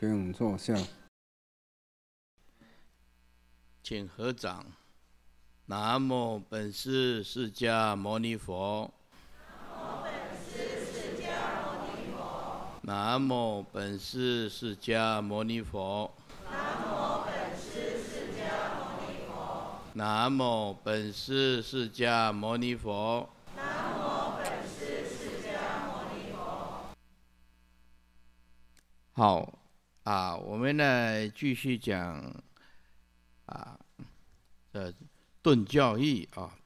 请坐下，请合掌。南无本师释迦牟尼佛。南无本师释迦牟尼佛。南无本师释迦牟尼佛。南无本师释迦牟尼佛。南无本师释迦牟尼佛。好。啊，我们呢继续讲，啊，呃，顿教义啊。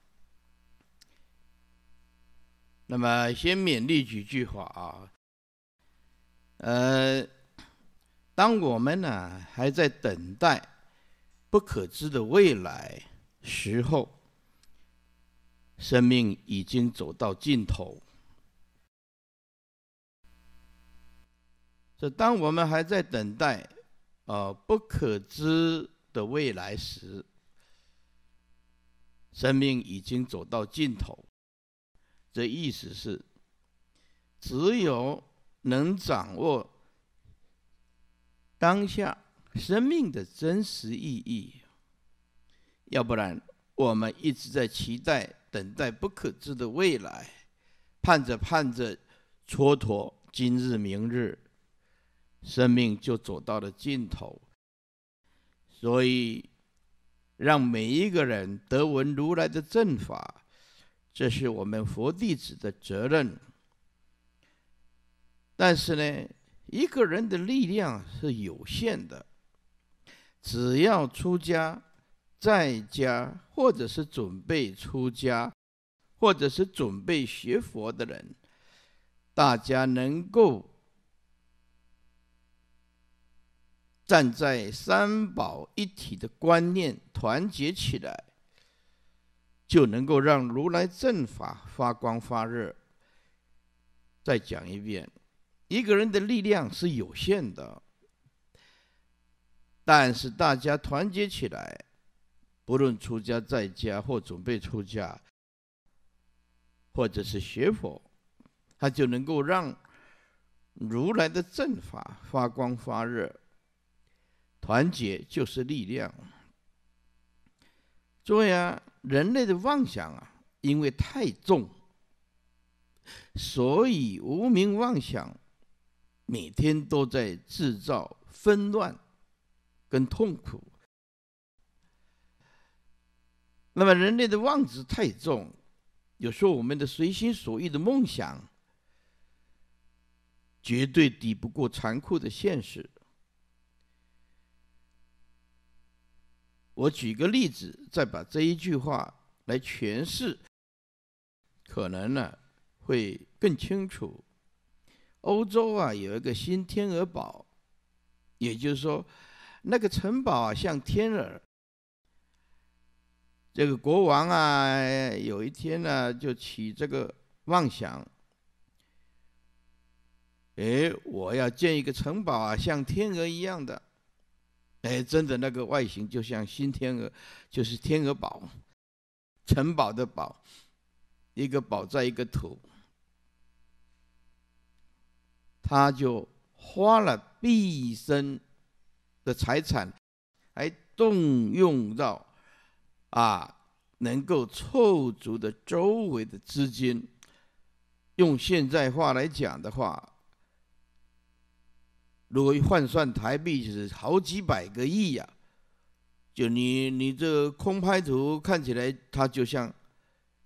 那么先勉励几句话啊。呃，当我们呢还在等待不可知的未来时候，生命已经走到尽头。当我们还在等待，呃，不可知的未来时，生命已经走到尽头。这意思是，只有能掌握当下生命的真实意义，要不然我们一直在期待、等待不可知的未来，盼着盼着，蹉跎今日，明日。生命就走到了尽头，所以让每一个人得闻如来的正法，这是我们佛弟子的责任。但是呢，一个人的力量是有限的。只要出家、在家，或者是准备出家，或者是准备学佛的人，大家能够。站在三宝一体的观念，团结起来，就能够让如来正法发光发热。再讲一遍，一个人的力量是有限的，但是大家团结起来，不论出家在家或准备出家，或者是学佛，他就能够让如来的正法发光发热。团结就是力量。所以啊，人类的妄想啊，因为太重，所以无名妄想每天都在制造纷乱跟痛苦。那么，人类的妄执太重，有时候我们的随心所欲的梦想，绝对抵不过残酷的现实。我举个例子，再把这一句话来诠释，可能呢会更清楚。欧洲啊有一个新天鹅堡，也就是说，那个城堡啊像天鹅。这个国王啊有一天呢就起这个妄想，哎，我要建一个城堡啊像天鹅一样的。哎，真的，那个外形就像新天鹅，就是天鹅堡，城堡的堡，一个堡在一个土。他就花了毕生的财产，还动用到啊能够凑足的周围的资金，用现在话来讲的话。如果换算台币，就是好几百个亿呀！就你你这空拍图看起来，它就像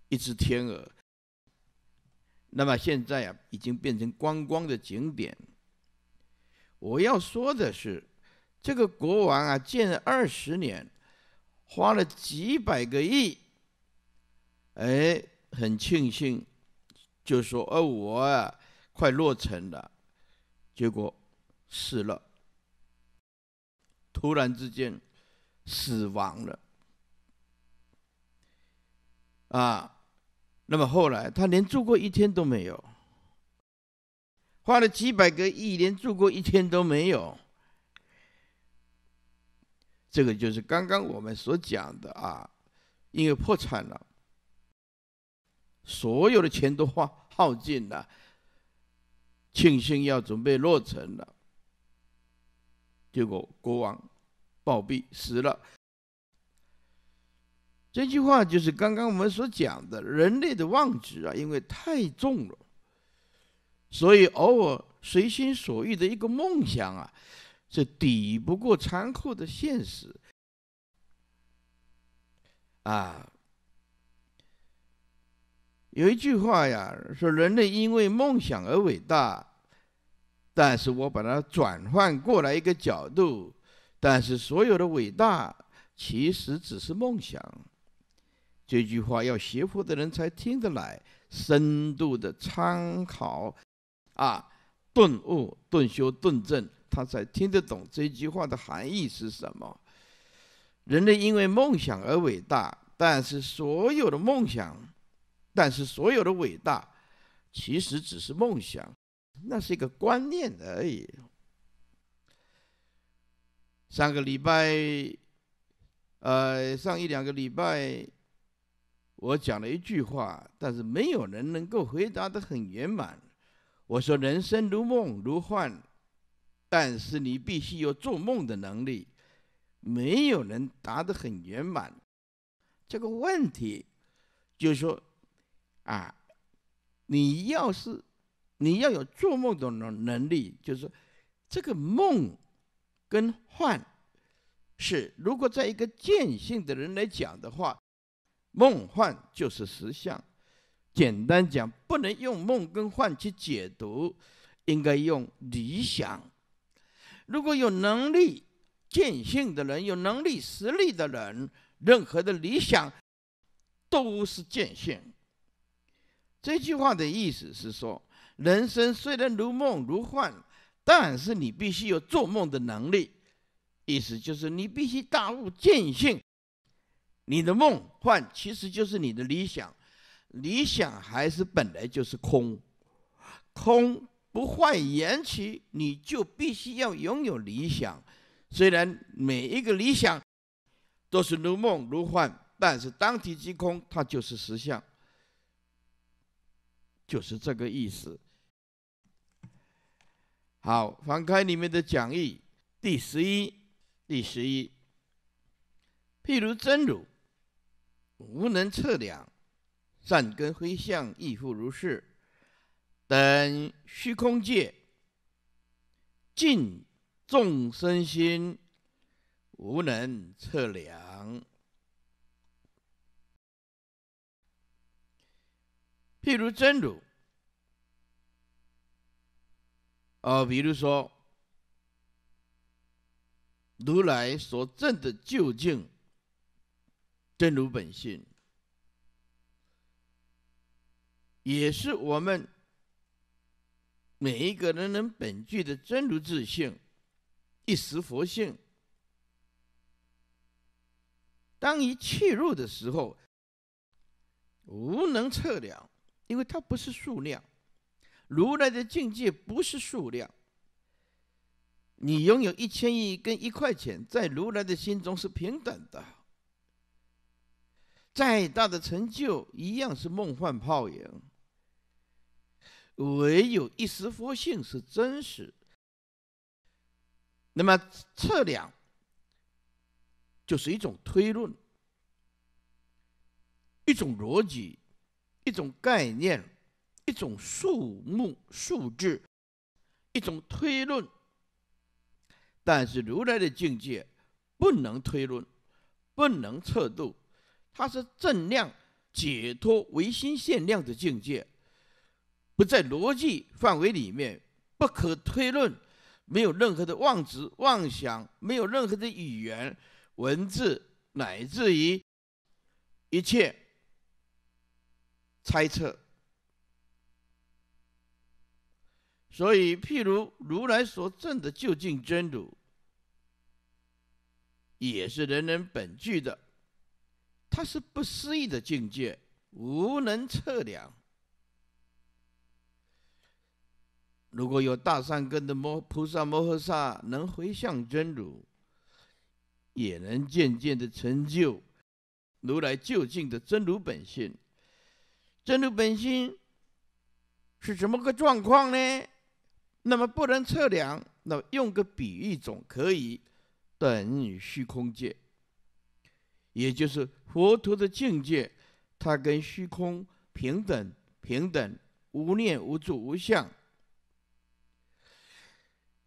一只天鹅。那么现在啊，已经变成观光的景点。我要说的是，这个国王啊，建二十年，花了几百个亿，哎，很庆幸，就说：，哦，我啊、快落成了。结果。死了，突然之间死亡了，啊，那么后来他连住过一天都没有，花了几百个亿，连住过一天都没有，这个就是刚刚我们所讲的啊，因为破产了，所有的钱都花耗尽了，庆幸要准备落成了。结果国王暴毙死了。这句话就是刚刚我们所讲的，人类的妄执啊，因为太重了，所以偶尔随心所欲的一个梦想啊，是抵不过残酷的现实。啊，有一句话呀，说人类因为梦想而伟大。但是我把它转换过来一个角度，但是所有的伟大其实只是梦想。这句话要学佛的人才听得来，深度的参考，啊，顿悟、顿修、顿证，他才听得懂这句话的含义是什么。人类因为梦想而伟大，但是所有的梦想，但是所有的伟大，其实只是梦想。那是一个观念而已。上个礼拜，呃，上一两个礼拜，我讲了一句话，但是没有人能够回答的很圆满。我说人生如梦如幻，但是你必须有做梦的能力。没有人答得很圆满。这个问题，就说，啊，你要是。你要有做梦的能能力，就是这个梦跟幻是，如果在一个见性的人来讲的话，梦幻就是实相。简单讲，不能用梦跟幻去解读，应该用理想。如果有能力见性的人，有能力实力的人，任何的理想都是见性。这句话的意思是说。人生虽然如梦如幻，但是你必须有做梦的能力。意思就是你必须大悟见性，你的梦幻其实就是你的理想，理想还是本来就是空，空不坏言其，你就必须要拥有理想。虽然每一个理想都是如梦如幻，但是当体即空，它就是实相，就是这个意思。好，翻开你们的讲义，第十一，第十一。譬如真如，无能测量；善根灰相亦复如是，等虚空界，尽众生心，无能测量。譬如真如。啊，比如说，如来所证的究竟真如本性，也是我们每一个人人本具的真如自性、一时佛性。当一切入的时候，无能测量，因为它不是数量。如来的境界不是数量，你拥有一千亿跟一块钱，在如来的心中是平等的。再大的成就，一样是梦幻泡影，唯有一时佛性是真实。那么测量就是一种推论，一种逻辑，一种概念。一种数目数字，一种推论。但是如来的境界不能推论，不能测度，它是正量解脱唯心限量的境界，不在逻辑范围里面，不可推论，没有任何的妄执妄想，没有任何的语言文字，乃至于一切猜测。所以，譬如如来所证的究竟真如，也是人人本具的，它是不思议的境界，无能测量。如果有大善根的摩菩萨摩诃萨能回向真如，也能渐渐的成就如来究竟的真如本性。真如本性是什么个状况呢？那么不能测量，那么用个比喻总可以，等于虚空界，也就是佛陀的境界，它跟虚空平等平等，无念无住无相。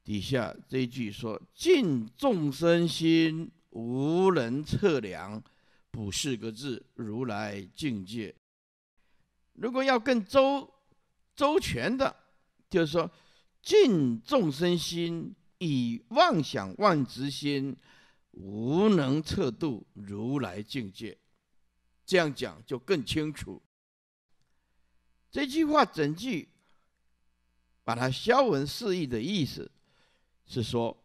底下这句说尽众生心，无人测量，补四个字：如来境界。如果要更周周全的，就是说。尽众生心以妄想万执心，无能测度如来境界。这样讲就更清楚。这句话整句，把它消文释义的意思是说，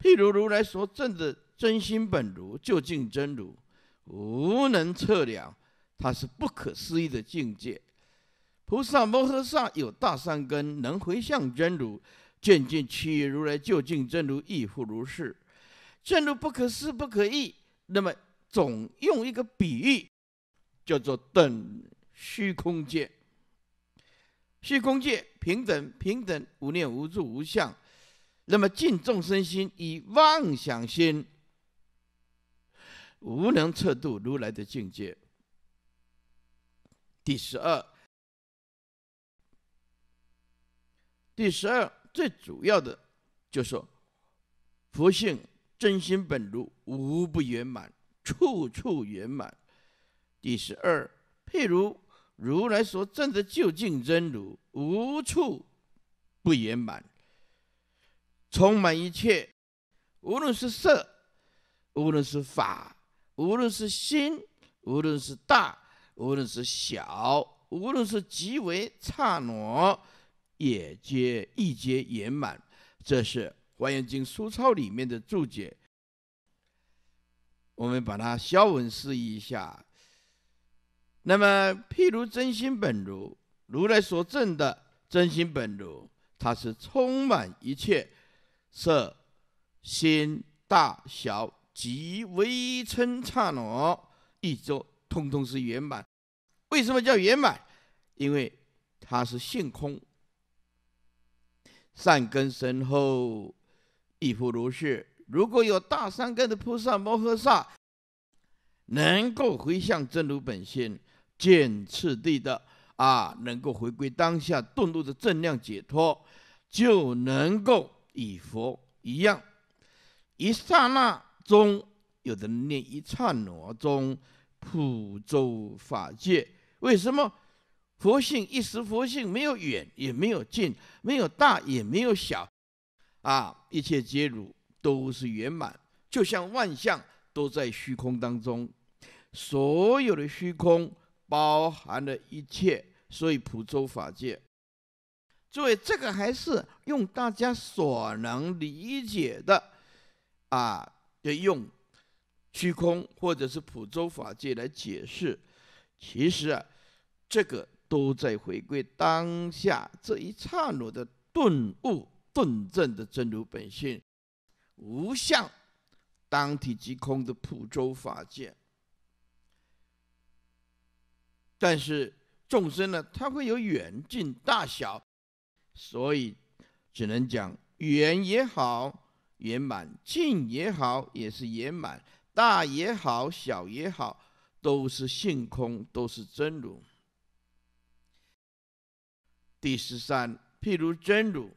譬如如来说证的真心本如，就证真如，无能测量，它是不可思议的境界。菩萨摩诃萨有大三根，能回向真如，见尽取切如来究竟真如，亦复如是。真如不可思，不可议。那么总用一个比喻，叫做等虚空界。虚空界平等，平等无念，无住，无相。那么尽众生心以妄想心，无能测度如来的境界。第十二。第十二最主要的，就说佛性真心本如无不圆满，处处圆满。第十二，譬如如来说证的究竟真如无处不圆满，充满一切，无论是色，无论是法，无论是心，无论是大，无论是小，无论是极为刹挪。也皆一皆圆满，这是《华严经疏钞》里面的注解。我们把它消文释义一下。那么，譬如真心本如，如来所证的真心本如，它是充满一切色心大小及微尘刹那，一周通通是圆满。为什么叫圆满？因为它是性空。善根深厚亦复如是。如果有大善根的菩萨摩诃萨，能够回向真如本性，见次第的啊，能够回归当下顿悟的正量解脱，就能够与佛一样，一刹那中有的念一刹那中普周法界。为什么？佛性一时佛性没有远也没有近，没有大也没有小，啊，一切皆如都是圆满，就像万象都在虚空当中，所有的虚空包含了一切，所以普周法界。诸位，这个还是用大家所能理解的啊的用虚空或者是普周法界来解释，其实啊这个。都在回归当下这一刹那的顿悟顿证的真如本性，无相当体即空的普周法界。但是众生呢，他会有远近大小，所以只能讲远也好圆满，近也好也是圆满，大也好小也好，都是性空，都是真如。第十三，譬如真如，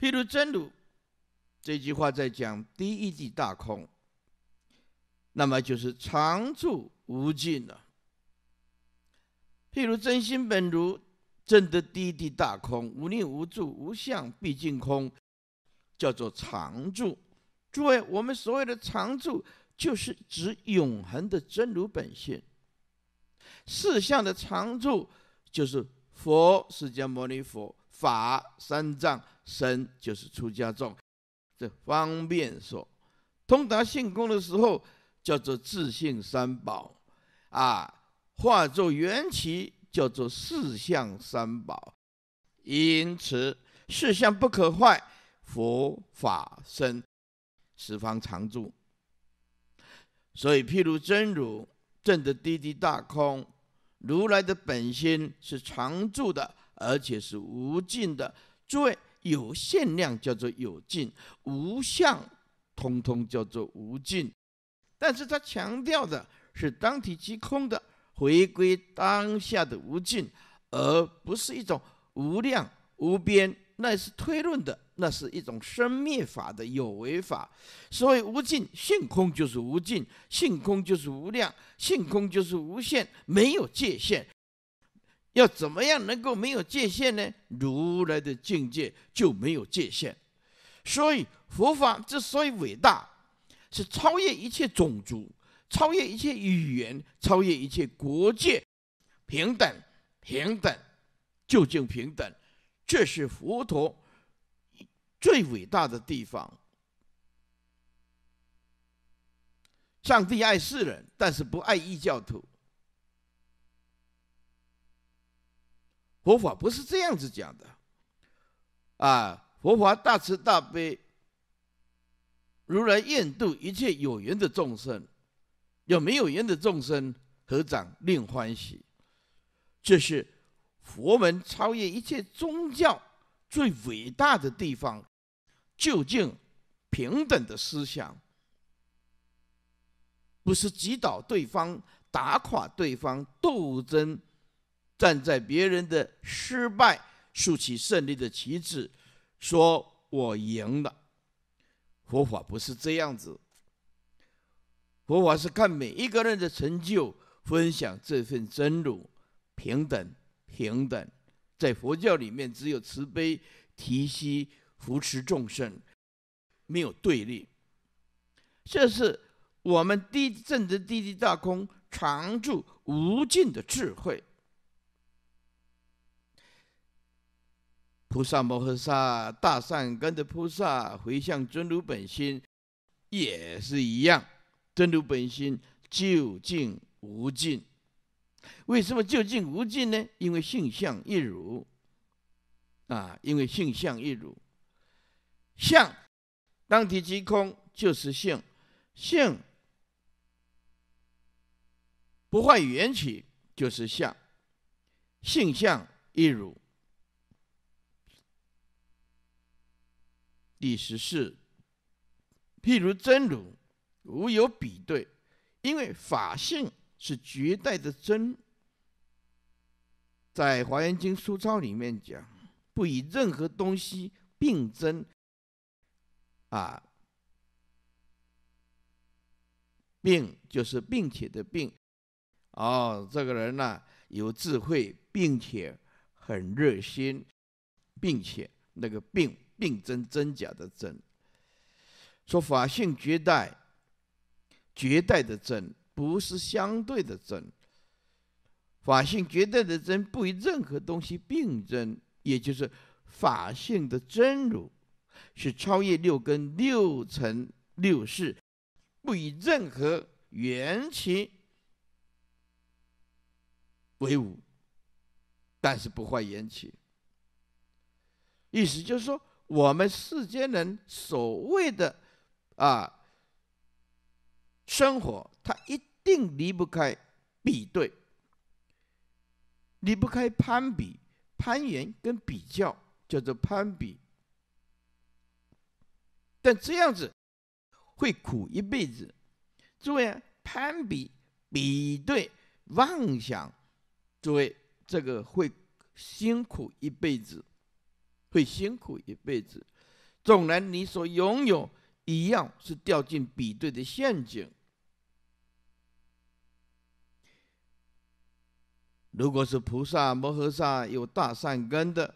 譬如真如，这句话在讲第一地大空，那么就是常住无尽了。譬如真心本如，证得第一地大空，无念无住无相毕竟空，叫做常住。诸位，我们所谓的常住，就是指永恒的真如本性。四相的常住就是佛、释迦牟尼佛、法、三藏、僧，就是出家众。这方便说，通达性功的时候，叫做自信三宝，啊，化作缘起叫做四相三宝。因此，四相不可坏，佛法僧十方常住。所以，譬如真如。证的滴滴大空，如来的本心是常住的，而且是无尽的。诸位有限量叫做有尽，无相通通叫做无尽。但是他强调的是当体即空的回归当下的无尽，而不是一种无量无边，那是推论的。那是一种生灭法的有为法，所谓无尽性空就是无尽性空，就是无量性空，就是无限，没有界限。要怎么样能够没有界限呢？如来的境界就没有界限。所以佛法之所以伟大，是超越一切种族，超越一切语言，超越一切国界，平等平等究竟平等，这是佛陀。最伟大的地方，上帝爱世人，但是不爱异教徒。佛法不是这样子讲的，啊，佛法大慈大悲，如来愿度一切有缘的众生，有没有缘的众生合掌令欢喜，这是佛门超越一切宗教最伟大的地方。究竟平等的思想，不是击倒对方、打垮对方、斗争，站在别人的失败，竖起胜利的旗帜，说我赢了。佛法不是这样子，佛法是看每一个人的成就，分享这份真如，平等平等，在佛教里面，只有慈悲、提息。扶持众生，没有对立，这是我们低震得地地大空常住无尽的智慧。菩萨摩诃萨大善根的菩萨回向真如本心，也是一样。真如本心究竟无尽，为什么究竟无尽呢？因为性相一如啊，因为性相一如。相当体即空，就是性；性不坏缘起，就是相；性相一如。第十四，譬如真如，无有比对，因为法性是绝代的真。在《华严经书钞》里面讲，不以任何东西并真。啊，并就是并且的并，哦，这个人呢有智慧，并且很热心，并且那个并并真真假的真，说法性绝代，绝代的真不是相对的真，法性绝对的真不与任何东西并真，也就是法性的真如。是超越六根、六尘、六世，不以任何缘起为伍，但是不坏缘起。意思就是说，我们世间人所谓的啊生活，它一定离不开比对，离不开攀比、攀缘跟比较，叫做攀比。但这样子会苦一辈子，诸位，啊！攀比、比对、妄想，诸位，这个会辛苦一辈子，会辛苦一辈子。纵然你所拥有一样，是掉进比对的陷阱。如果是菩萨、摩诃萨有大善根的，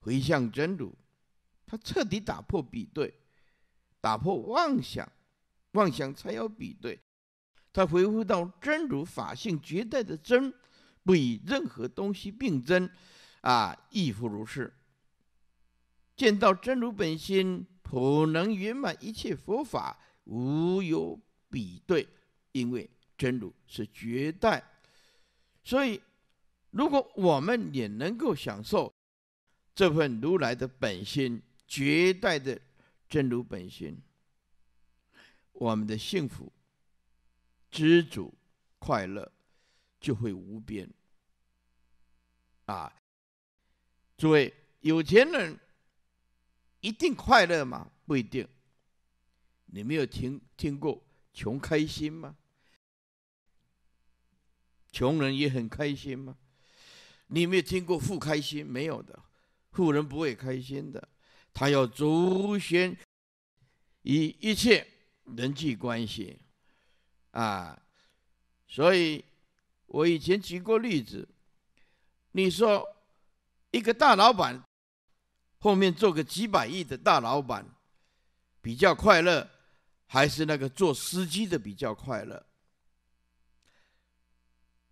回向真如。他彻底打破比对，打破妄想，妄想才要比对。他回复到真如法性绝代的真，不与任何东西并真，啊，亦复如是。见到真如本心，普能圆满一切佛法，无有比对，因为真如是绝代。所以，如果我们也能够享受这份如来的本心，绝代的真如本心，我们的幸福、知足、快乐就会无边。啊，诸位，有钱人一定快乐吗？不一定。你没有听听过穷开心吗？穷人也很开心吗？你没有听过富开心？没有的，富人不会开心的。他要祖先以一切人际关系啊，所以我以前举过例子，你说一个大老板后面做个几百亿的大老板比较快乐，还是那个做司机的比较快乐？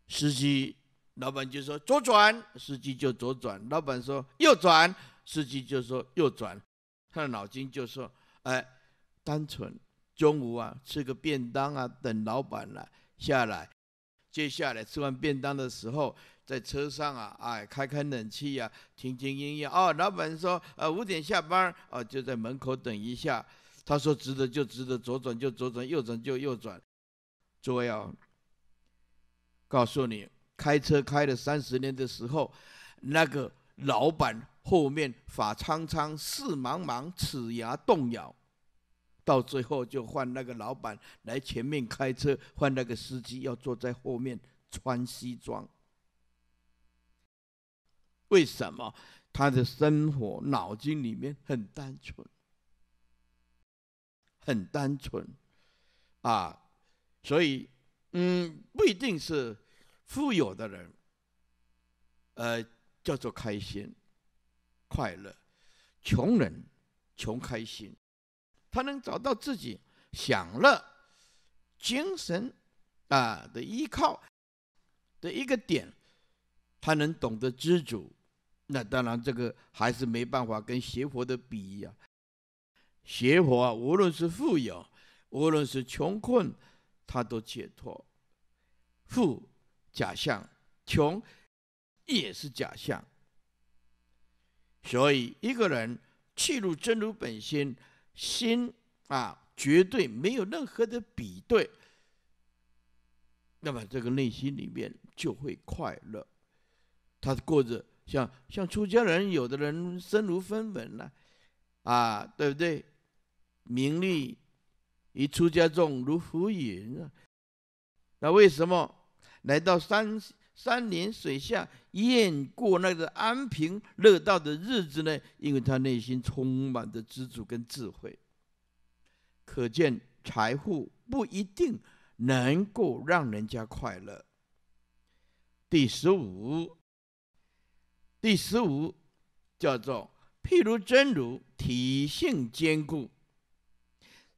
司机老板就说左转，司机就左转，老板说右转。司机就说右转，他的脑筋就说，哎，单纯，中午啊吃个便当啊，等老板来下来，接下来吃完便当的时候，在车上啊，哎，开开冷气呀，听听音乐哦，老板说，呃，五点下班，哦，就在门口等一下。他说值得就值得，左转就左转，右转就右转。诸位啊，告诉你，开车开了三十年的时候，那个。老板后面法苍苍，事茫茫，齿牙动摇，到最后就换那个老板来前面开车，换那个司机要坐在后面穿西装。为什么？他的生活脑筋里面很单纯，很单纯，啊，所以，嗯，不一定是富有的人，呃。叫做开心、快乐，穷人穷开心，他能找到自己享乐、精神啊的依靠的一个点，他能懂得知足。那当然，这个还是没办法跟邪佛的比啊。邪佛，无论是富有，无论是穷困，他都解脱。富假象，穷。也是假象，所以一个人弃入真如本心，心啊，绝对没有任何的比对，那么这个内心里面就会快乐。他过着像像出家人，有的人身如分文了，啊，对不对？名利与出家众如浮云啊，那为什么来到山？山林水下，雁过那个安贫乐道的日子呢？因为他内心充满着知足跟智慧。可见财富不一定能够让人家快乐。第十五，第十五，叫做譬如真如体性坚固，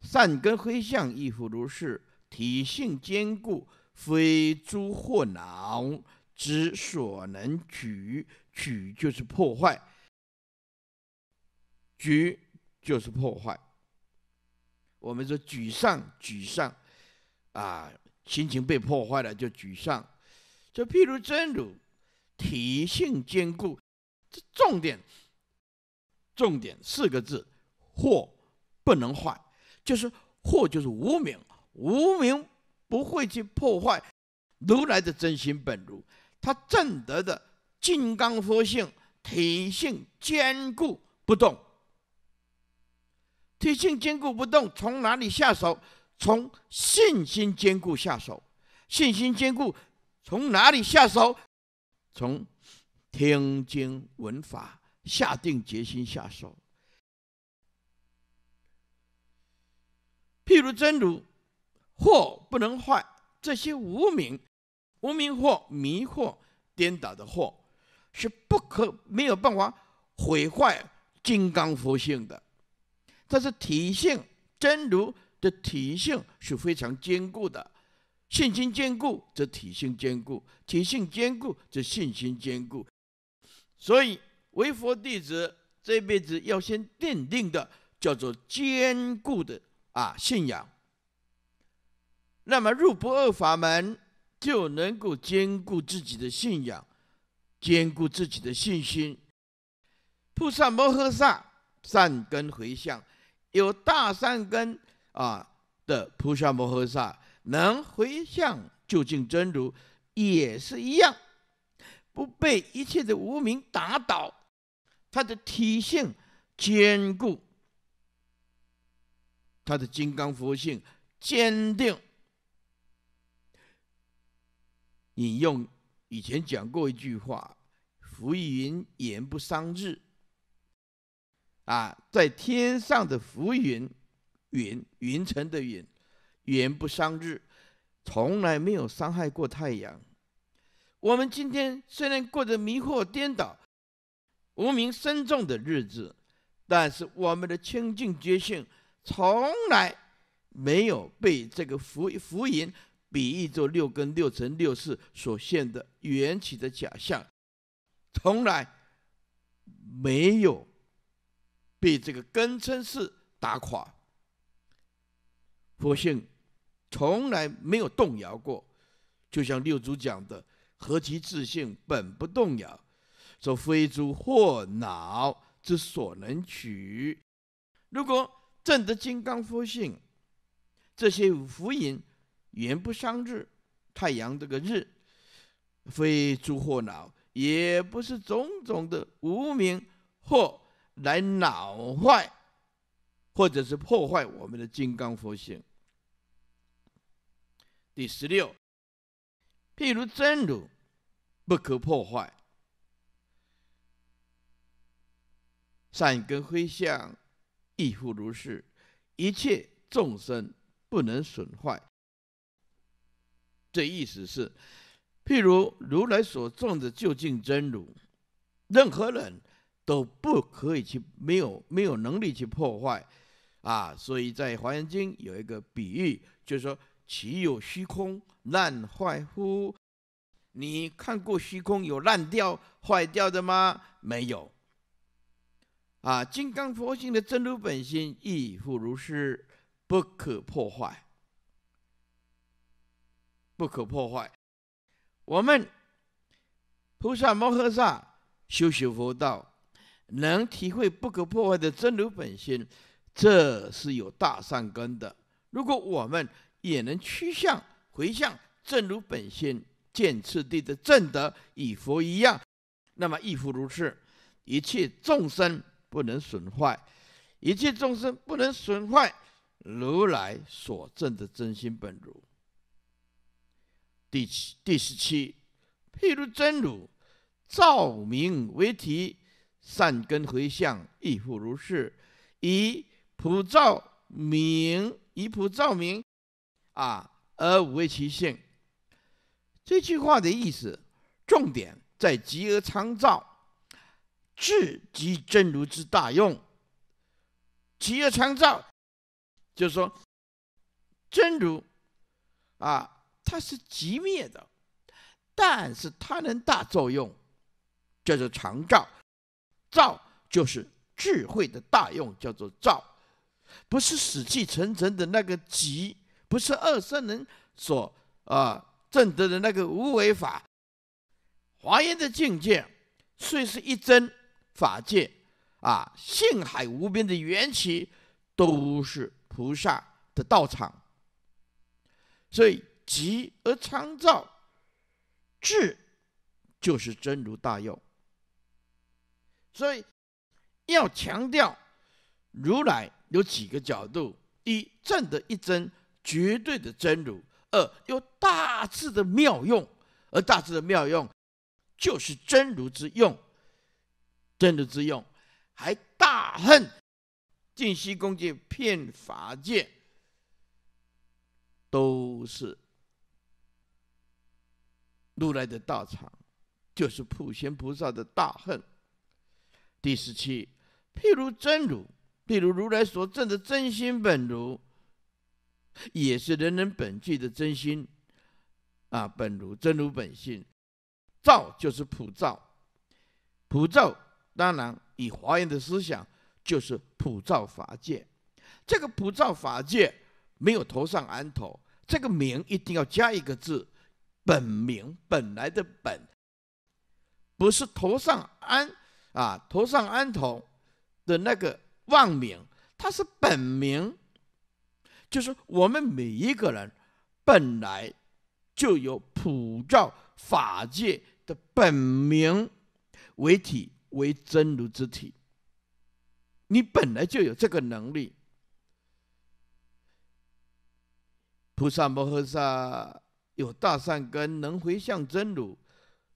善根辉相亦复如是，体性坚固。非诸惑恼之所能举，举就是破坏，举就是破坏。我们说沮丧，沮丧啊，心情被破坏了就沮丧。就譬如真如体性坚固，这重点，重点四个字，祸不能坏，就是祸就是无名，无名不会去破坏如来的真心本如，他证得的金刚佛性体性坚固不动，体性坚固不动，从哪里下手？从信心坚固下手。信心坚固，从哪里下手？从听经闻法下定决心下手。譬如真如。祸不能坏这些无名，无名或迷惑、颠倒的祸，是不可没有办法毁坏金刚佛性的。但是体性真如的体性是非常坚固的，信心坚固则体性坚固，体性坚固则信心坚固。所以，为佛弟子这辈子要先奠定的，叫做坚固的啊信仰。那么入不二法门，就能够兼顾自己的信仰，兼顾自己的信心。菩萨摩诃萨善根回向，有大善根啊的菩萨摩诃萨能回向究竟真如，也是一样，不被一切的无明打倒，他的体性坚固，他的金刚佛性坚定。引用以前讲过一句话：“浮云言不伤日。”啊，在天上的浮云，云云层的云，言不伤日，从来没有伤害过太阳。我们今天虽然过着迷惑颠倒、无名深重的日子，但是我们的清净觉性从来没有被这个浮浮云。比喻作六根六尘六事所现的缘起的假象，从来没有被这个根尘事打垮，佛性从来没有动摇过。就像六祖讲的：“何其自性本不动摇。”说：“非诸惑恼之所能取。”如果证得金刚佛性，这些浮云。缘不伤日，太阳这个日，非诸祸恼，也不是种种的无明或来恼坏，或者是破坏我们的金刚佛性。第十六，譬如真如不可破坏，善根慧相亦复如是，一切众生不能损坏。的意思是，譬如如来所种的究竟真如，任何人都不可以去没有没有能力去破坏啊。所以在《华严经》有一个比喻，就是说：岂有虚空烂坏乎？你看过虚空有烂掉、坏掉的吗？没有。啊，金刚佛性的真如本性亦复如是，不可破坏。不可破坏。我们菩萨、摩诃萨修学佛道，能体会不可破坏的真如本心，这是有大善根的。如果我们也能趋向、回向真如本心，见次第的正德，与佛一样，那么亦复如是。一切众生不能损坏，一切众生不能损坏如来所证的真心本如。第七、第十七，譬如真如照明为体，善根回向亦复如是，以普照明，以普照明，啊，而无为其性。这句话的意思，重点在集而常照，至极真如之大用。集而常照，就是说，真如，啊。它是极灭的，但是它能大作用，叫做常照，照就是智慧的大用，叫做照，不是死气沉沉的那个极，不是二圣人所啊证得的那个无为法，华严的境界虽是一真法界，啊性海无边的缘起，都是菩萨的道场，所以。极而常照，智就是真如大用，所以要强调如来有几个角度：一正的一真绝对的真如；二有大智的妙用，而大智的妙用就是真如之用，真如之用还大恨净息恭敬片法界都是。如来的道场，就是普贤菩萨的大恨。第十七，譬如真如，譬如如来所证的真心本如，也是人人本具的真心，啊，本如真如本性。照就是普照，普照当然以华严的思想，就是普照法界。这个普照法界没有头上安头，这个名一定要加一个字。本名本来的本，不是头上安啊头上安头的那个妄名，它是本名，就是我们每一个人本来就有普照法界的本名为体为真如之体，你本来就有这个能力。菩萨摩诃萨。有大善根，能回向真如，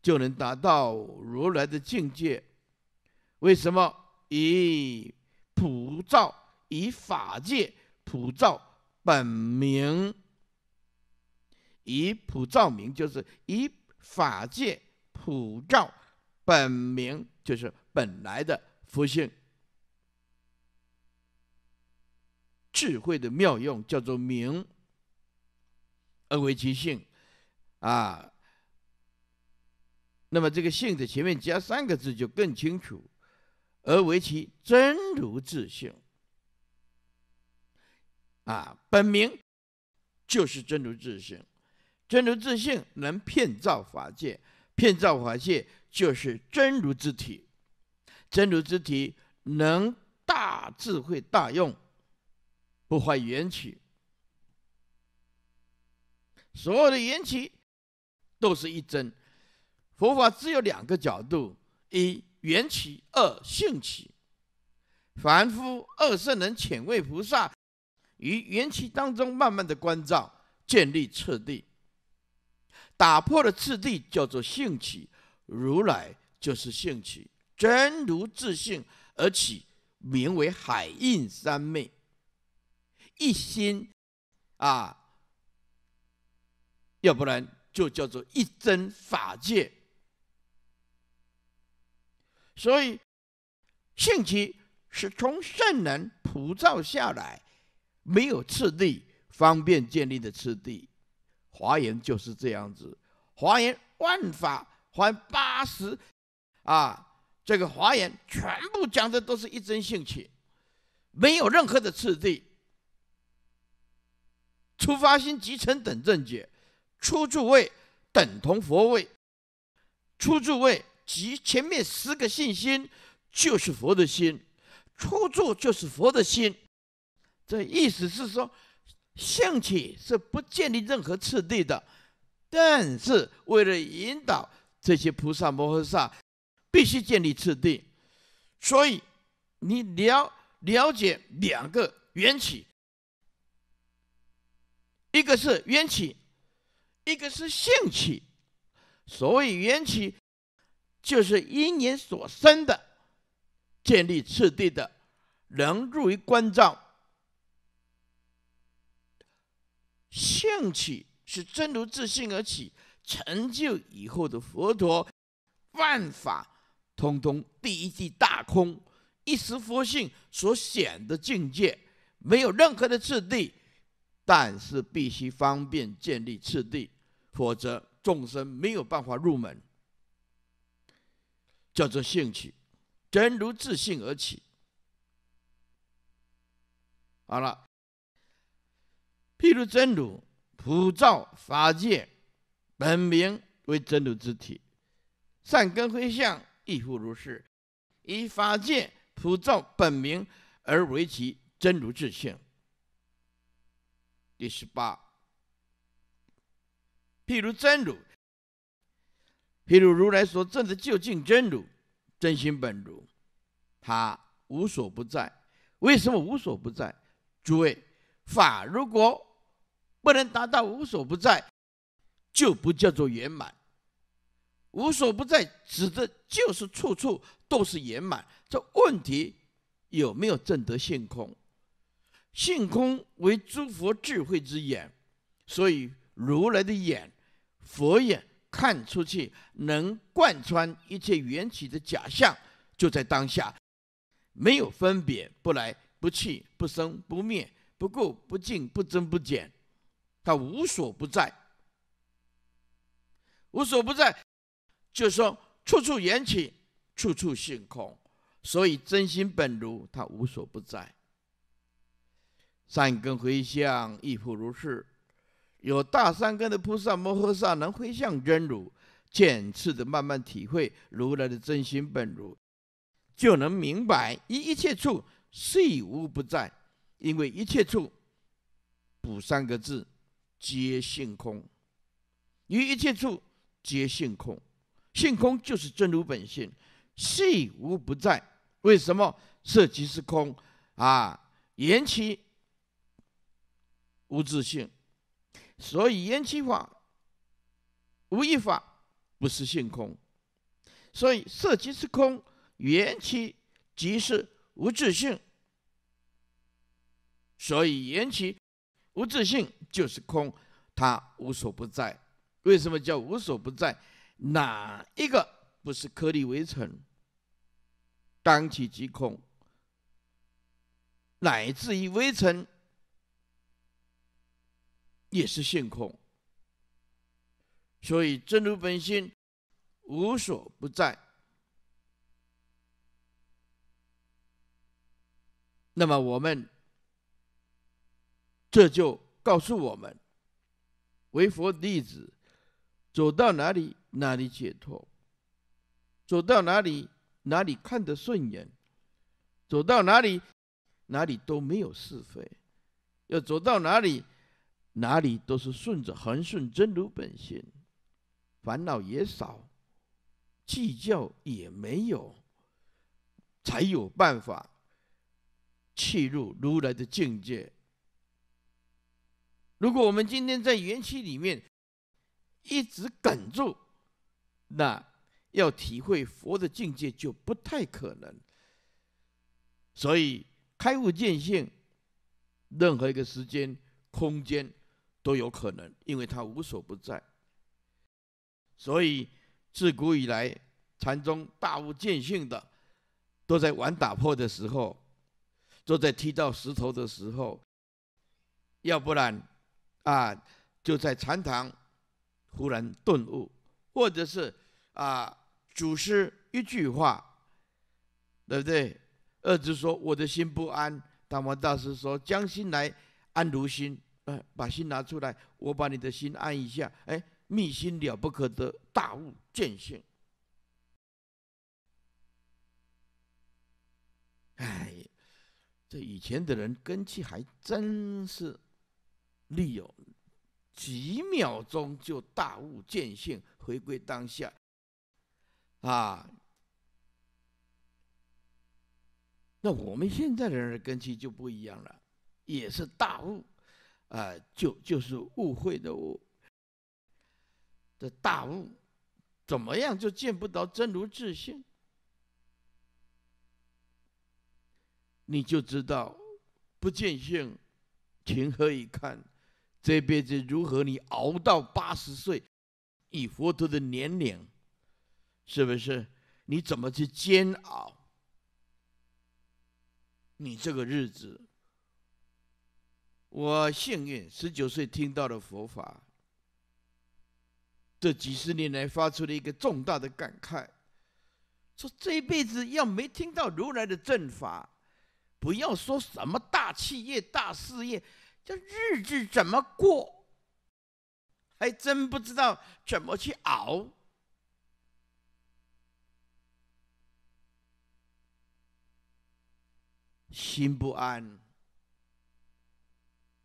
就能达到如来的境界。为什么以普照、以法界普照本名？以普照明就是以法界普照本名，就是本来的佛性智慧的妙用，叫做明，而为其性。啊，那么这个性的前面加三个字就更清楚，而为其真如自性。啊，本名就是真如自性，真如自性能骗照法界，骗照法界就是真如之体，真如之体能大智慧大用，不坏缘起，所有的缘起。都是一真，佛法只有两个角度：一缘起，二性起。凡夫、二圣人浅味菩萨于缘起当中慢慢的关照，建立次第；打破了次第，叫做性起。如来就是性起，真如自性而起，名为海印三昧，一心啊，要不然就叫做一真法界，所以性起是从圣人普照下来，没有次第，方便建立的次第。华严就是这样子，华严万法还八十啊，这个华严全部讲的都是一真性起，没有任何的次第，出发心集成等正觉。出住位等同佛位，出住位及前面十个信心就是佛的心，出住就是佛的心。这意思是说，兴起是不建立任何次第的，但是为了引导这些菩萨摩诃萨，必须建立次第。所以你了了解两个缘起，一个是缘起。一个是性起，所谓缘起，就是因缘所生的，建立次第的，能入于关照。性起是真如自性而起，成就以后的佛陀，万法通通第一地大空，一时佛性所显的境界，没有任何的次第。但是必须方便建立次第，否则众生没有办法入门，叫做兴起。真如自性而起。好了，譬如真如普照法界，本名为真如之体，善根回向亦复如是，以法界普照本名而为其真如自性。第十八，譬如真如，譬如如来所证的究竟真如、真心本如，他无所不在。为什么无所不在？诸位，法如果不能达到无所不在，就不叫做圆满。无所不在指的就是处处都是圆满。这问题有没有证得性空？性空为诸佛智慧之眼，所以如来的眼、佛眼看出去，能贯穿一切缘起的假象，就在当下，没有分别，不来不去，不生不灭，不垢不净，不增不减，它无所不在。无所不在，就说处处缘起，处处性空，所以真心本如，它无所不在。三根回向亦复如是，有大三根的菩萨摩诃萨能回向真如，渐次的慢慢体会如来的真心本如，就能明白于一切处虽无不在，因为一切处补三个字，皆性空，于一切处皆性空，性空就是真如本性，悉无不在。为什么色即是空？啊，缘起。无自性，所以缘起法无一法不是性空，所以色即是空，缘起即是无自性，所以缘起无自性就是空，它无所不在。为什么叫无所不在？哪一个不是颗粒微尘？当体即空，乃至于微尘。也是性空，所以真如本性无所不在。那么我们这就告诉我们：为佛弟子，走到哪里哪里解脱，走到哪里哪里看得顺眼，走到哪里哪里都没有是非，要走到哪里。哪里都是顺着恒顺真如本性，烦恼也少，计较也没有，才有办法去入如来的境界。如果我们今天在元气里面一直梗住，那要体会佛的境界就不太可能。所以开悟见性，任何一个时间、空间。都有可能，因为他无所不在。所以，自古以来，禅宗大悟见性的，都在碗打破的时候，都在踢到石头的时候。要不然，啊，就在禅堂忽然顿悟，或者是啊，祖师一句话，对不对？二子说我的心不安，大摩大师说将心来安如心。哎，把心拿出来，我把你的心安一下。哎，密心了不可得，大悟见性。哎，这以前的人根基还真是利有，几秒钟就大悟见性，回归当下。啊，那我们现在的人的根基就不一样了，也是大悟。哎，就就是误会的误，这大悟，怎么样就见不到真如自信？你就知道不见性，情何以堪？这辈子如何你熬到八十岁？以佛陀的年龄，是不是？你怎么去煎熬你这个日子？我幸运，十九岁听到了佛法。这几十年来，发出了一个重大的感慨：说这一辈子要没听到如来的正法，不要说什么大企业、大事业，这日子怎么过？还真不知道怎么去熬，心不安。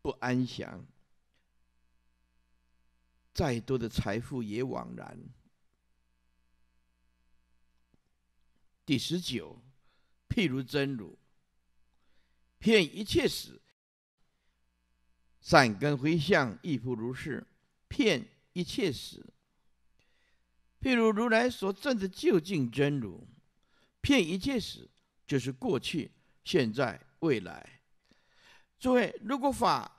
不安详，再多的财富也枉然。第十九，譬如真如，骗一切时，善根回向亦复如是，骗一切时。譬如如来所证的究竟真如，骗一切时，就是过去、现在、未来。诸位，如果法。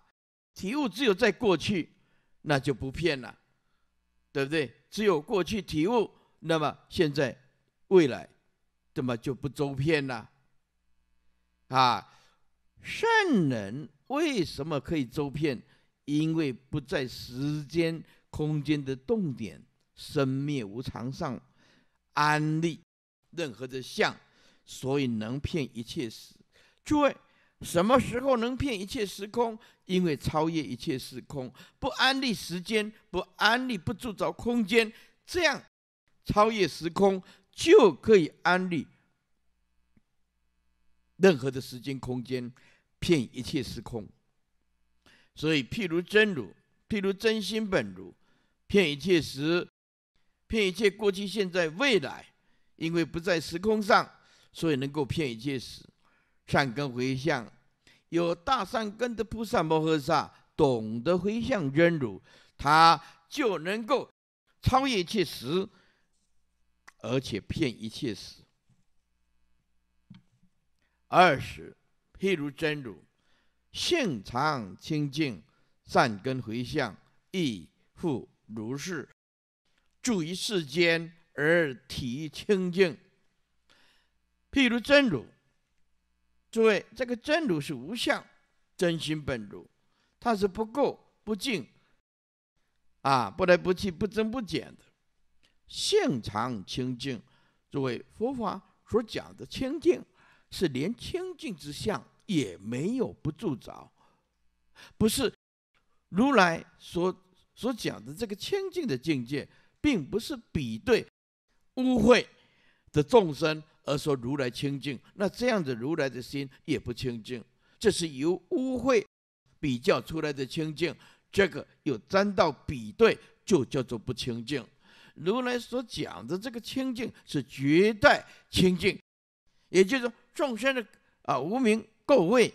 体悟只有在过去，那就不骗了，对不对？只有过去体悟，那么现在、未来，那么就不周骗了。啊，圣人为什么可以周骗？因为不在时间、空间的动点生灭无常上安立任何的相，所以能骗一切事。诸位。什么时候能骗一切时空？因为超越一切时空，不安立时间，不安立不铸造空间，这样超越时空就可以安立任何的时间空间，骗一切时空。所以，譬如真如，譬如真心本如，骗一切时，骗一切过去、现在、未来，因为不在时空上，所以能够骗一切时。善根回向，有大善根的菩萨摩诃萨，懂得回向真如，他就能够超越一切时，而且骗一切时。二是譬如真如，性常清净，善根回向亦复如是，住于世间而体清净。譬如真如。诸位，这个真如是无相真心本如，它是不垢不净，啊，不来不去，不增不减的，现常清净。诸位，佛法所讲的清净，是连清净之相也没有不住着，不是如来所所讲的这个清净的境界，并不是比对污秽的众生。而说如来清净，那这样子如来的心也不清净，这是由污秽比较出来的清净，这个有沾到比对，就叫做不清净。如来所讲的这个清净是绝对清净，也就是众生的啊无明垢秽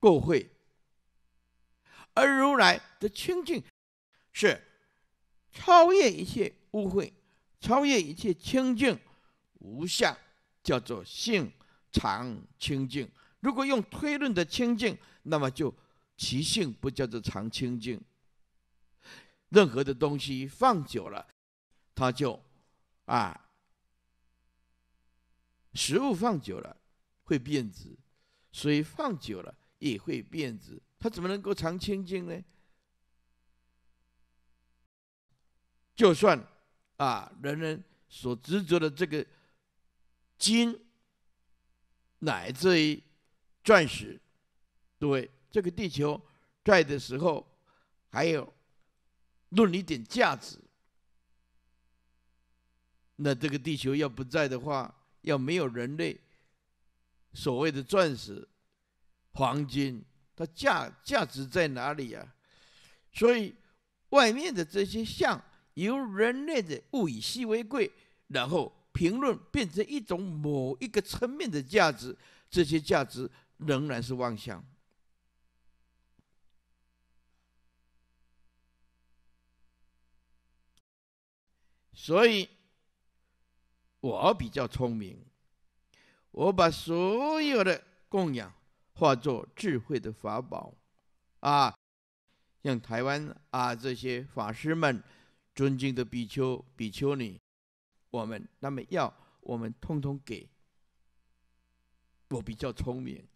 垢秽，而如来的清净是超越一切污秽，超越一切清净。无相叫做性常清净。如果用推论的清净，那么就其性不叫做常清净。任何的东西放久了，它就，啊，食物放久了会变质，水放久了也会变质，它怎么能够常清净呢？就算啊，人人所执着的这个。金，乃至于钻石，对这个地球在的时候，还有论一点价值。那这个地球要不在的话，要没有人类所谓的钻石、黄金，它价价值在哪里呀？所以外面的这些象由人类的物以稀为贵，然后。评论变成一种某一个层面的价值，这些价值仍然是妄想。所以，我比较聪明，我把所有的供养化作智慧的法宝，啊，让台湾啊这些法师们、尊敬的比丘、比丘尼。我们那么要我们通通给。我比较聪明。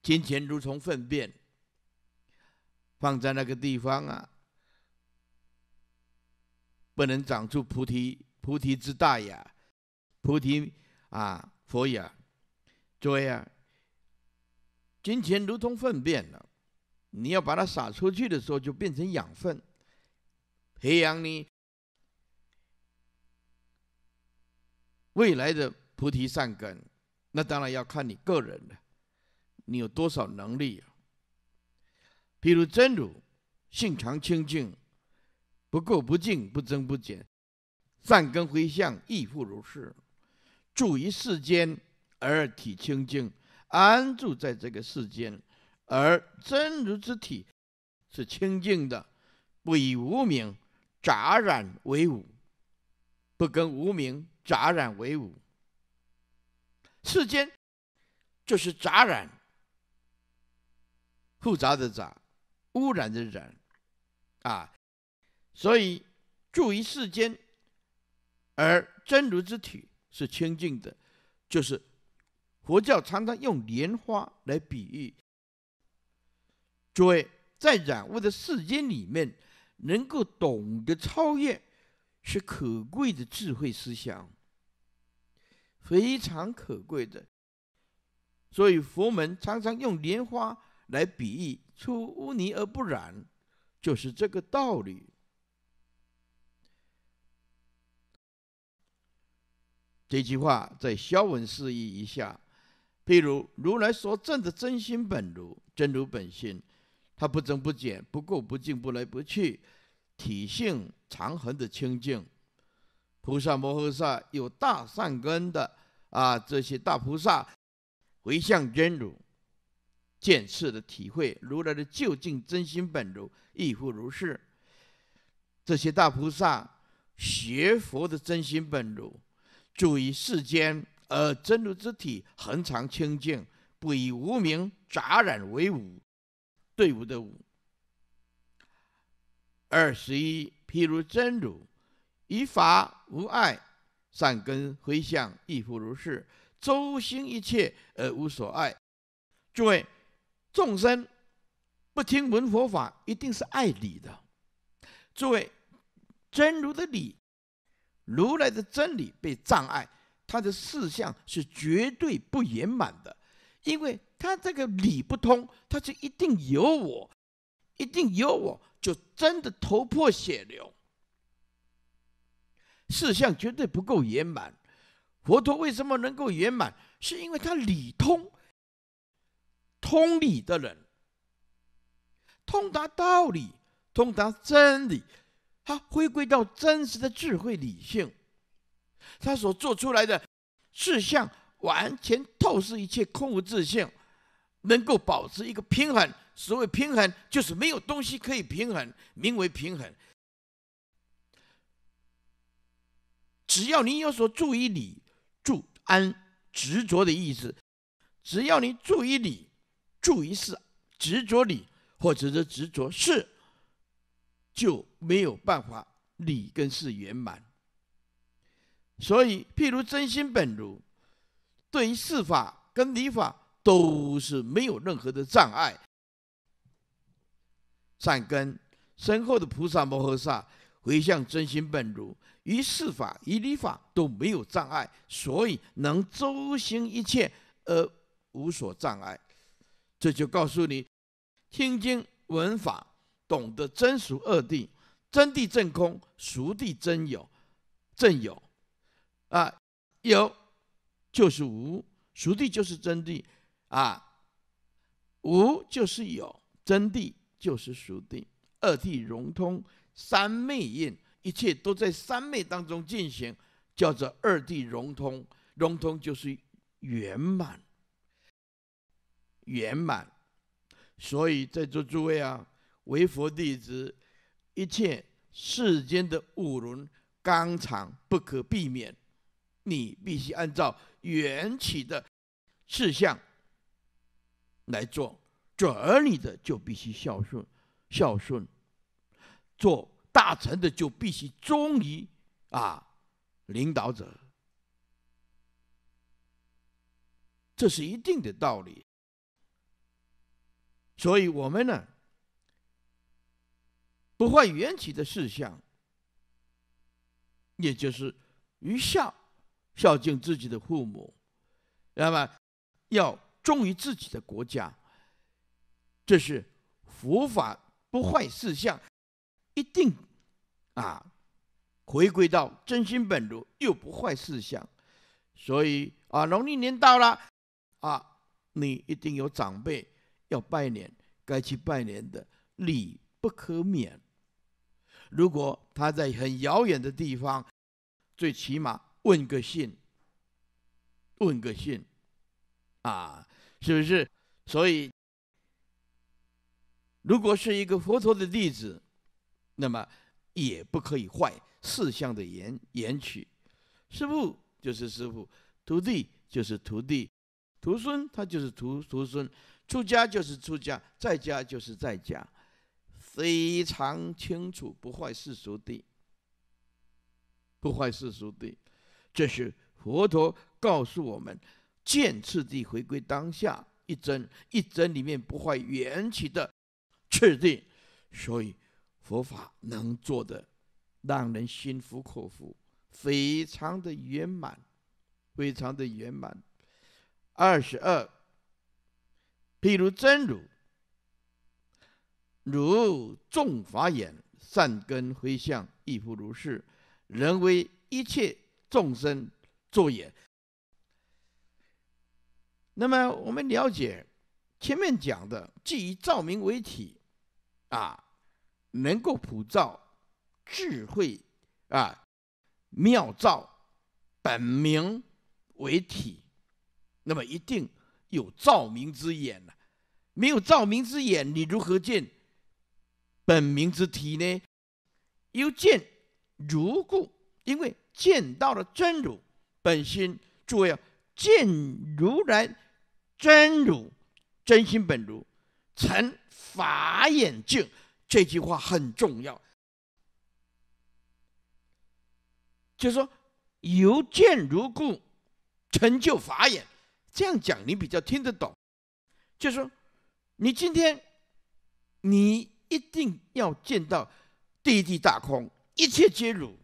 金钱如同粪便，放在那个地方啊，不能长出菩提菩提之大呀，菩提啊佛呀，诸位啊，金钱如同粪便了，你要把它撒出去的时候，就变成养分，培养你。未来的菩提善根，那当然要看你个人的，你有多少能力？譬如真如性常清净，不垢不净，不增不减，善根回向亦复如是。住于世间而体清净，安住在这个世间，而真如之体是清净的，不以无名杂染为伍，不跟无名杂染为五，世间就是杂染，复杂的杂，污染的染，啊，所以住于世间，而真如之体是清净的，就是佛教常常用莲花来比喻。诸位在染污的世间里面，能够懂得超越。是可贵的智慧思想，非常可贵的。所以佛门常常用莲花来比喻出污泥而不染，就是这个道理。这句话在消文示意一下，譬如如来说证的真心本如，真如本性，它不增不减，不垢不净，不来不去。体性长恒的清净，菩萨摩诃萨有大善根的啊，这些大菩萨回向真如，见次的体会，如来的究竟真心本如亦复如是。这些大菩萨学佛的真心本如，住于世间，而真如之体恒常清净，不以无名杂染为伍，对伍的无。二十一，譬如真如，以法无碍，善根回向亦复如是，周行一切而无所爱。诸位，众生不听闻佛法，一定是爱理的。诸位，真如的理，如来的真理被障碍，他的四相是绝对不圆满的，因为他这个理不通，他就一定有我，一定有我。就真的头破血流，事相绝对不够圆满。佛陀为什么能够圆满？是因为他理通，通理的人，通达道理，通达真理，他回归到真实的智慧理性，他所做出来的事项完全透视一切空无自性，能够保持一个平衡。所谓平衡，就是没有东西可以平衡，名为平衡。只要你有所注意力、住安执着的意思，只要你注意力注意事执着理，或者是执着事，就没有办法理跟事圆满。所以，譬如真心本如，对于事法跟理法都是没有任何的障碍。善根身后的菩萨摩诃萨回向真心本如，于世法于理法都没有障碍，所以能周行一切而无所障碍。这就告诉你：听经闻法，懂得真俗二谛，真谛正空，俗谛真有，正有啊，有就是无，俗谛就是真谛啊，无就是有，真谛。就是属地二地融通三昧印，一切都在三昧当中进行，叫做二地融通。融通就是圆满，圆满。所以在座诸位啊，为佛弟子，一切世间的五伦纲常不可避免，你必须按照缘起的事项来做。做儿女的就必须孝顺，孝顺；做大臣的就必须忠于啊领导者。这是一定的道理。所以我们呢，不坏缘起的事项，也就是于孝，孝敬自己的父母，那么要忠于自己的国家。这是佛法不坏事相，一定啊回归到真心本如，又不坏事相。所以啊，农历年到了啊，你一定有长辈要拜年，该去拜年的礼不可免。如果他在很遥远的地方，最起码问个信，问个信，啊，是不是？所以。如果是一个佛陀的弟子，那么也不可以坏四相的延延取。师父就是师父，徒弟就是徒弟，徒孙他就是徒徒孙，出家就是出家，在家就是在家，非常清楚，不坏世俗的。不坏世俗的，这是佛陀告诉我们，见次第回归当下一真一真里面不坏缘起的。确定，所以佛法能做的让人心服口服，非常的圆满，非常的圆满。二十二，譬如真如，如众法眼，善根回向亦复如是，人为一切众生作眼。那么我们了解前面讲的，即以照明为体。啊，能够普照智慧啊妙照本明为体，那么一定有照明之眼了。没有照明之眼，你如何见本明之体呢？又见如故，因为见到了真如本心，就要见如来真如真心本如成法眼净，这句话很重要。就是说，由见如故，成就法眼。这样讲你比较听得懂。就是说，你今天你一定要见到地地大空，一切皆如，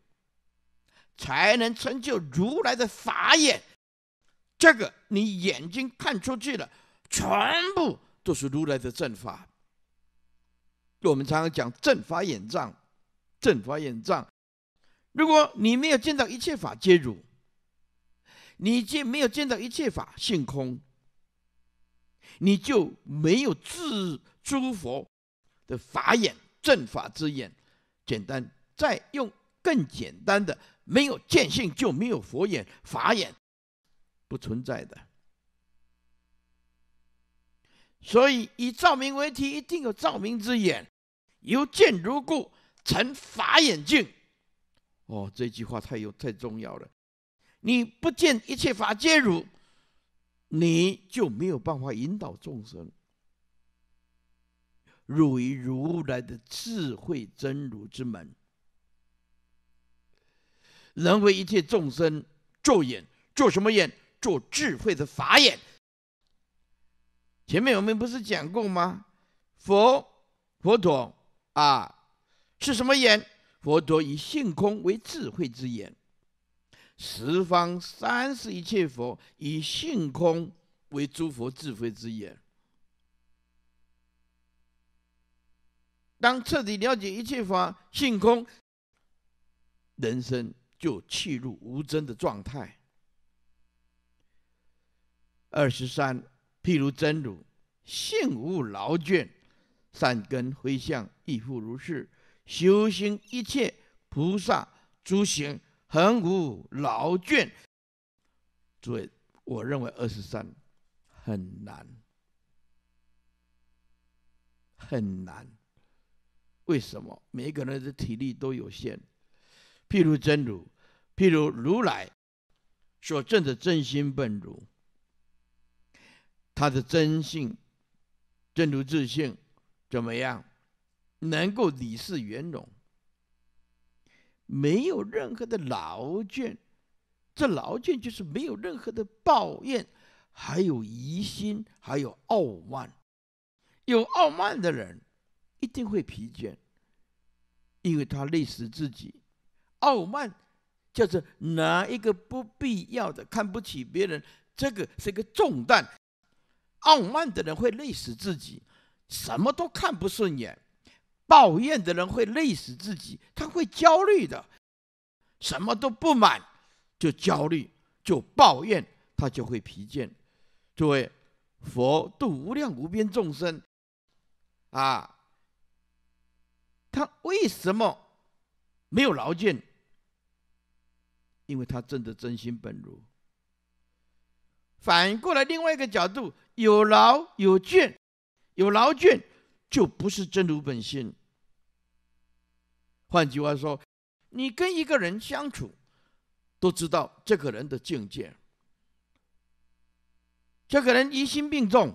才能成就如来的法眼。这个你眼睛看出去了，全部都是如来的正法。就我们常常讲正法眼障，正法眼障。如果你没有见到一切法皆如，你既没有见到一切法性空，你就没有自诸佛的法眼、正法之眼。简单，再用更简单的，没有见性就没有佛眼、法眼，不存在的。所以以照明为题，一定有照明之眼，由见如故，成法眼镜。哦，这句话太有太重要了。你不见一切法皆如，你就没有办法引导众生入于如来的智慧真如之门。人为一切众生做眼，做什么眼？做智慧的法眼。前面我们不是讲过吗？佛佛陀啊是什么眼？佛陀以性空为智慧之眼，十方三世一切佛以性空为诸佛智慧之眼。当彻底了解一切法性空，人生就进入无争的状态。二十三。譬如真如性无劳倦，善根回向亦复如是，修行一切菩萨诸行恒无劳倦。诸位，我认为二十三很难，很难。为什么？每个人的体力都有限。譬如真如，譬如如来所证的真心本如。他的真性、真如自信怎么样？能够理事圆融，没有任何的劳倦。这劳倦就是没有任何的抱怨，还有疑心，还有傲慢。有傲慢的人一定会疲倦，因为他累死自己。傲慢就是拿一个不必要的看不起别人，这个是个重担。傲慢的人会累死自己，什么都看不顺眼；抱怨的人会累死自己，他会焦虑的，什么都不满就焦虑就抱怨，他就会疲倦。诸位，佛度无量无边众生，啊，他为什么没有劳倦？因为他真的真心本如。反过来，另外一个角度，有劳有倦，有劳倦，就不是真如本性。换句话说，你跟一个人相处，都知道这个人的境界。这个人疑心病重，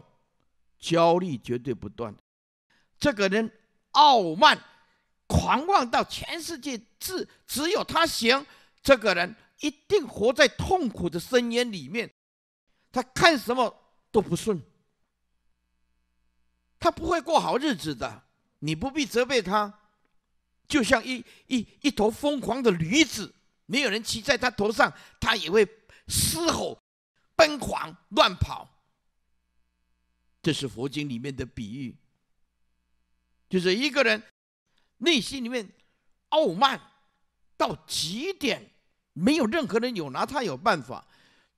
焦虑绝对不断。这个人傲慢、狂妄到全世界只只有他行，这个人一定活在痛苦的深渊里面。他看什么都不顺，他不会过好日子的。你不必责备他，就像一一一头疯狂的驴子，没有人骑在他头上，他也会嘶吼、奔狂、乱跑。这是佛经里面的比喻，就是一个人内心里面傲慢到极点，没有任何人有拿他有办法，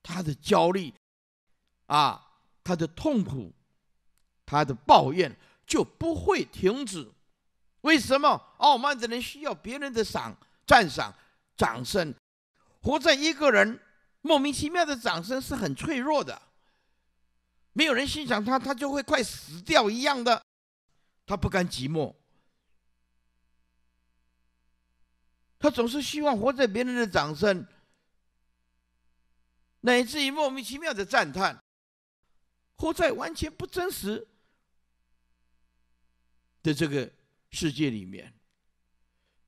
他的焦虑。啊，他的痛苦，他的抱怨就不会停止。为什么傲慢的人需要别人的赏、赞赏、掌声？活在一个人莫名其妙的掌声是很脆弱的。没有人欣赏他，他就会快死掉一样的。他不甘寂寞，他总是希望活在别人的掌声，乃至于莫名其妙的赞叹。活在完全不真实的这个世界里面，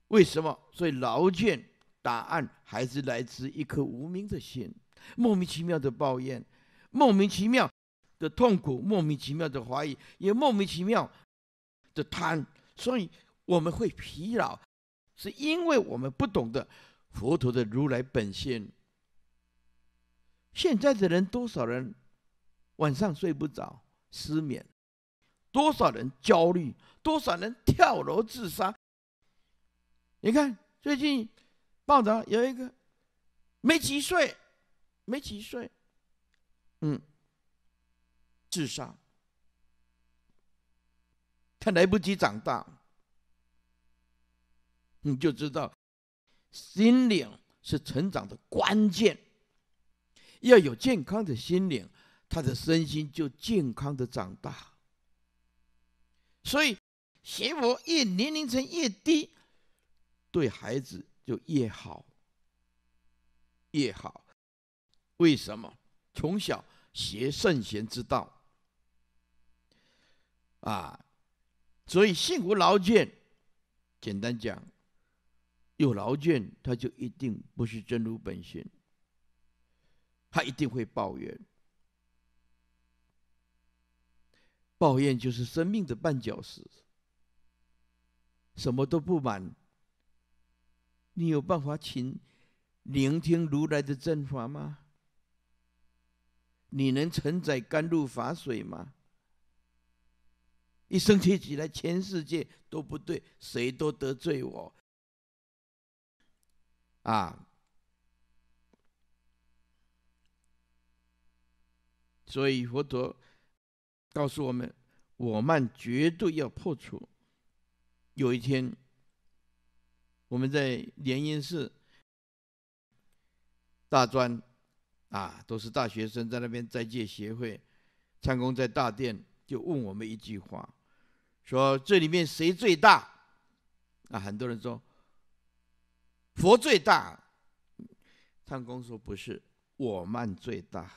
为什么？所以劳倦答案还是来自一颗无名的心，莫名其妙的抱怨，莫名其妙的痛苦，莫名其妙的怀疑，也莫名其妙的贪。所以我们会疲劳，是因为我们不懂得佛陀的如来本性。现在的人，多少人？晚上睡不着，失眠，多少人焦虑，多少人跳楼自杀？你看最近报道有一个没几岁，没几岁，嗯，自杀，他来不及长大，你就知道，心灵是成长的关键，要有健康的心灵。他的身心就健康的长大，所以邪佛越年龄层越低，对孩子就越好。越好，为什么？从小学圣贤之道，啊，所以幸福劳倦。简单讲，有劳倦，他就一定不是真如本性，他一定会抱怨。抱怨就是生命的绊脚石。什么都不满，你有办法请聆听如来的正法吗？你能承载甘露法水吗？一生气起来，全世界都不对，谁都得罪我。啊！所以佛陀。告诉我们，我慢绝对要破除。有一天，我们在联姻寺大专啊，都是大学生在那边斋戒协会，唱工在大殿就问我们一句话，说这里面谁最大？啊，很多人说佛最大。唱工说不是，我慢最大。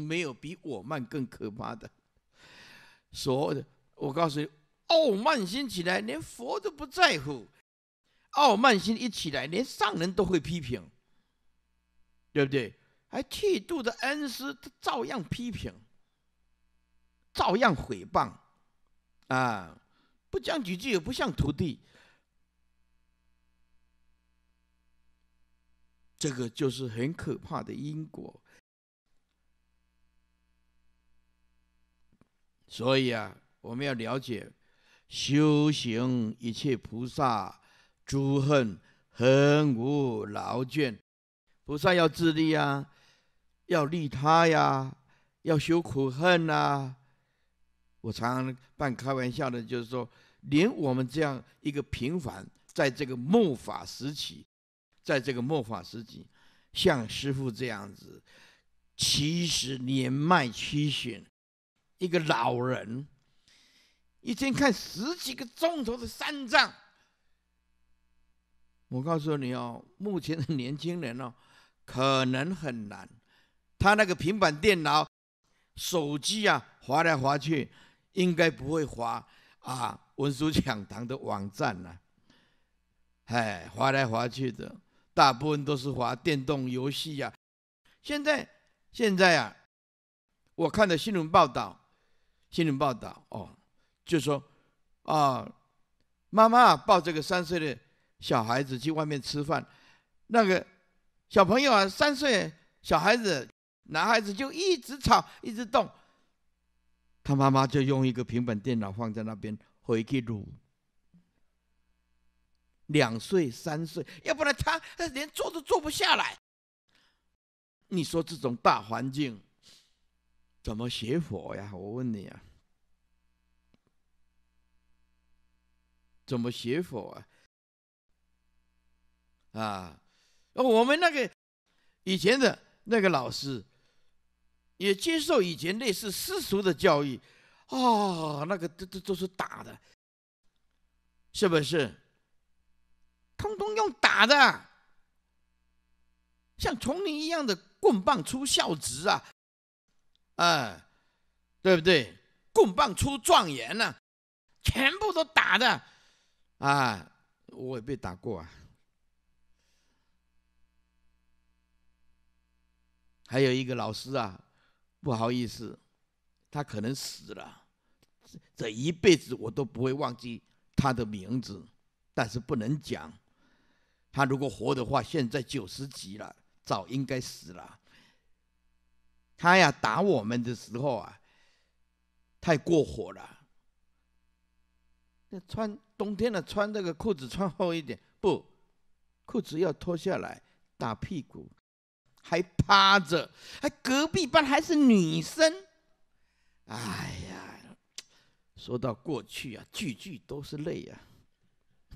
没有比我慢更可怕的。有的，我告诉你，傲慢心起来，连佛都不在乎；傲慢心一起来，连上人都会批评，对不对？还剃度的恩师，他照样批评，照样毁谤，啊！不讲几句也不像徒弟。这个就是很可怕的因果。所以啊，我们要了解修行一切菩萨诸恨，恒无劳倦。菩萨要自立啊，要利他呀，要修苦恨啊。我常半开玩笑的，就是说，连我们这样一个平凡，在这个末法时期，在这个末法时期，像师父这样子，其实年迈七旬。一个老人一天看十几个钟头的《三藏》，我告诉你哦，目前的年轻人哦，可能很难。他那个平板电脑、手机啊，滑来滑去，应该不会滑啊。文殊讲堂的网站呢，哎，滑来滑去的，大部分都是滑电动游戏呀。现在现在啊，我看的新闻报道。新闻报道哦，就说啊，妈妈抱这个三岁的小孩子去外面吃饭，那个小朋友啊，三岁小孩子，男孩子就一直吵，一直动，他妈妈就用一个平板电脑放在那边回去录。两岁、三岁，要不然他连坐都坐不下来。你说这种大环境。怎么写佛呀？我问你啊，怎么写佛啊？啊，我们那个以前的那个老师，也接受以前类似世俗的教育，啊，那个都都都是打的，是不是？通通用打的，像丛林一样的棍棒出孝子啊。哎，对不对？棍棒出状元呐，全部都打的。啊，我也被打过啊。还有一个老师啊，不好意思，他可能死了。这一辈子我都不会忘记他的名字，但是不能讲。他如果活的话，现在九十级了，早应该死了。他呀打我们的时候啊，太过火了。那穿冬天的穿这个裤子穿厚一点不，裤子要脱下来打屁股，还趴着，还隔壁班还是女生。哎呀，说到过去啊，句句都是泪啊，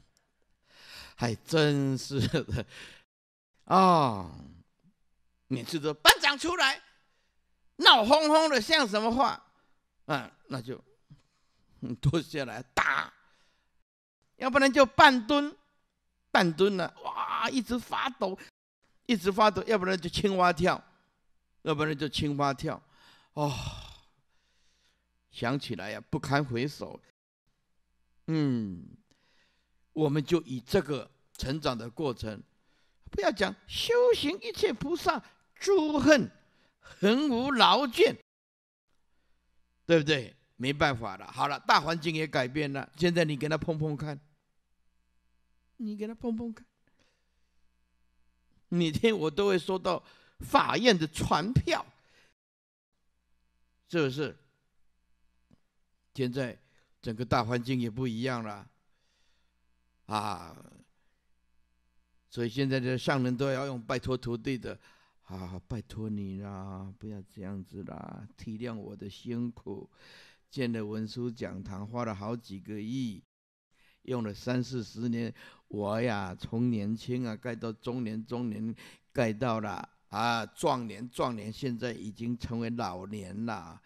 还真是的啊！每次说班长出来。闹哄哄的像什么话？啊，那就，嗯，脱下来打，要不然就半蹲，半蹲呢，哇，一直发抖，一直发抖，要不然就青蛙跳，要不然就青蛙跳，哦，想起来呀，不堪回首。嗯，我们就以这个成长的过程，不要讲修行，一切菩萨诸恨。很无劳倦，对不对？没办法了。好了，大环境也改变了。现在你给他碰碰看，你给他碰碰看。每天我都会收到法院的传票，是不是？现在整个大环境也不一样了啊！所以现在的上人都要用拜托徒弟的。啊！拜托你啦，不要这样子啦，体谅我的辛苦。建了文殊讲堂，花了好几个亿，用了三四十年。我呀，从年轻啊盖到中年，中年盖到了啊壮年，壮年现在已经成为老年了。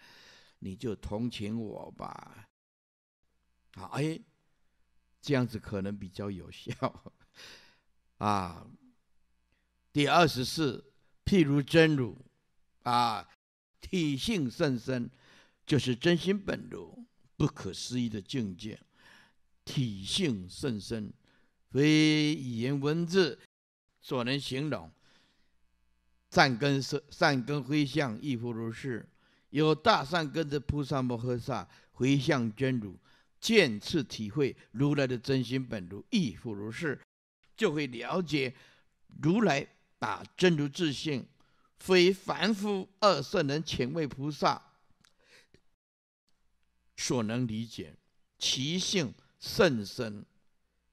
你就同情我吧。好，哎，这样子可能比较有效。啊，第二十四。譬如真如，啊，体性甚深，就是真心本如，不可思议的境界。体性甚深，非语言文字所能形容。善根是善根回向亦复如是，有大善根的菩萨摩诃萨回向真如，见次体会如来的真心本如，亦复如是，就会了解如来。啊！真如自性，非凡夫二圣人、前卫菩萨所能理解，其性甚深。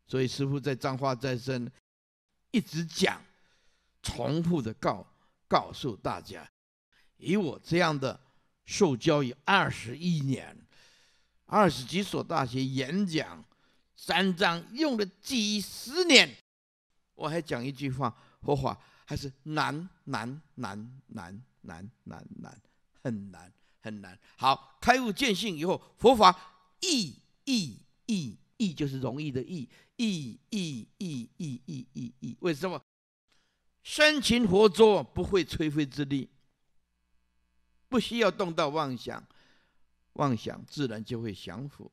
所以师父在《藏化再生》一直讲，重复的告告诉大家：以我这样的受教育二十一年，二十几所大学演讲三章，用了几十年，我还讲一句话佛法。还是难难难难难难难，很难很难。好，开悟见性以后，佛法易易易易，就是容易的易易易易易易易。为什么？生擒活作，不会吹毁之力，不需要动到妄想，妄想自然就会降服。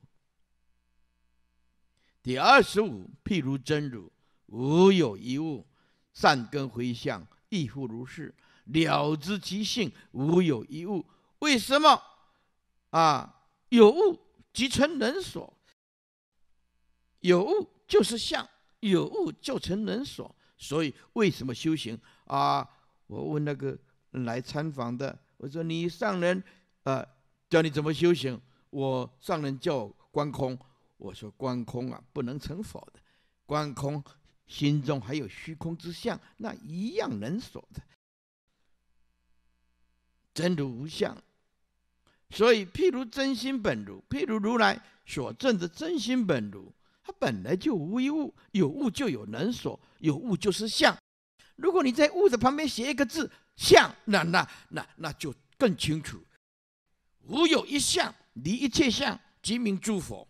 第二十五，譬如真如，无有一物。善根回向亦复如是，了知其性无有一物。为什么啊？有物即成人所，有物就是相，有物就成人所。所以为什么修行啊？我问那个来参访的，我说你上人呃教你怎么修行？我上人叫观空，我说观空啊不能成佛的，观空。心中还有虚空之相，那一样能所的，真如无相。所以，譬如真心本如，譬如如来所证的真心本如，它本来就无一物，有物就有能所，有物就是相。如果你在物的旁边写一个字“相”，那那那那就更清楚。无有一相，离一切相，即名诸佛。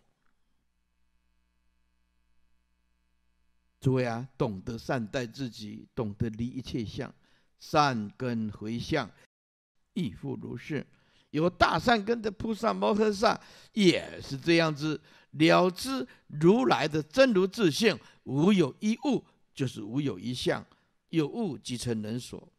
诸位啊，懂得善待自己，懂得离一切相，善根回向，亦复如是。有大善根的菩萨摩诃萨也是这样子了知如来的真如自性，无有一物，就是无有一相，有物即成人所。